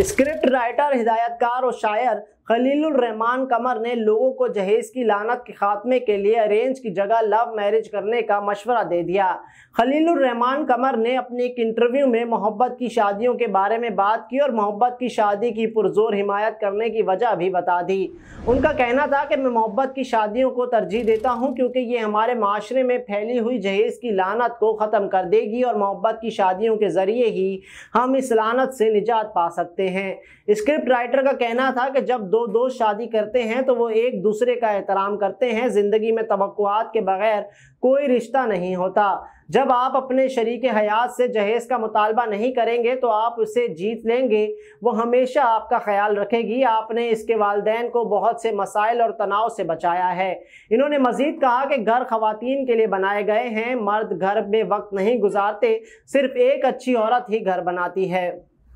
script writer हिदायतकार और शायर रहमान कमर ने लोगों को जहेज की लानत के खात्मे के लिए अरेंज की जगह लव मैरिज करने का मशवरा दे दिया रहमान कमर ने अपने एक इंटरव्यू में मोहब्बत की शादियों के बारे में बात की और मोहब्बत की शादी की पुरजोर हिमायत करने की वजह भी बता दी उनका कहना था कि मैं मोहब्बत की शादियों को तरजीह देता हूँ क्योंकि ये हमारे माशरे में फैली हुई जहेज की लानत को ख़त्म कर देगी और मोहब्बत की शादियों के ज़रिए ही हम इस लानत से निजात पा सकते हैं स्क्रिप्ट राइटर का कहना था कि जब दो दोस्त शादी करते हैं तो वो एक दूसरे का एहतराम करते हैं ज़िंदगी में तो के बगैर कोई रिश्ता नहीं होता जब आप अपने शरीक हयात से जहेज़ का मुतालबा नहीं करेंगे तो आप उसे जीत लेंगे वो हमेशा आपका ख्याल रखेगी आपने इसके वालदेन को बहुत से मसाइल और तनाव से बचाया है इन्होंने मज़ीद कहा कि घर ख़वातीन के लिए बनाए गए हैं मर्द घर में वक्त नहीं गुजारते सिर्फ़ एक अच्छी औरत ही घर बनाती है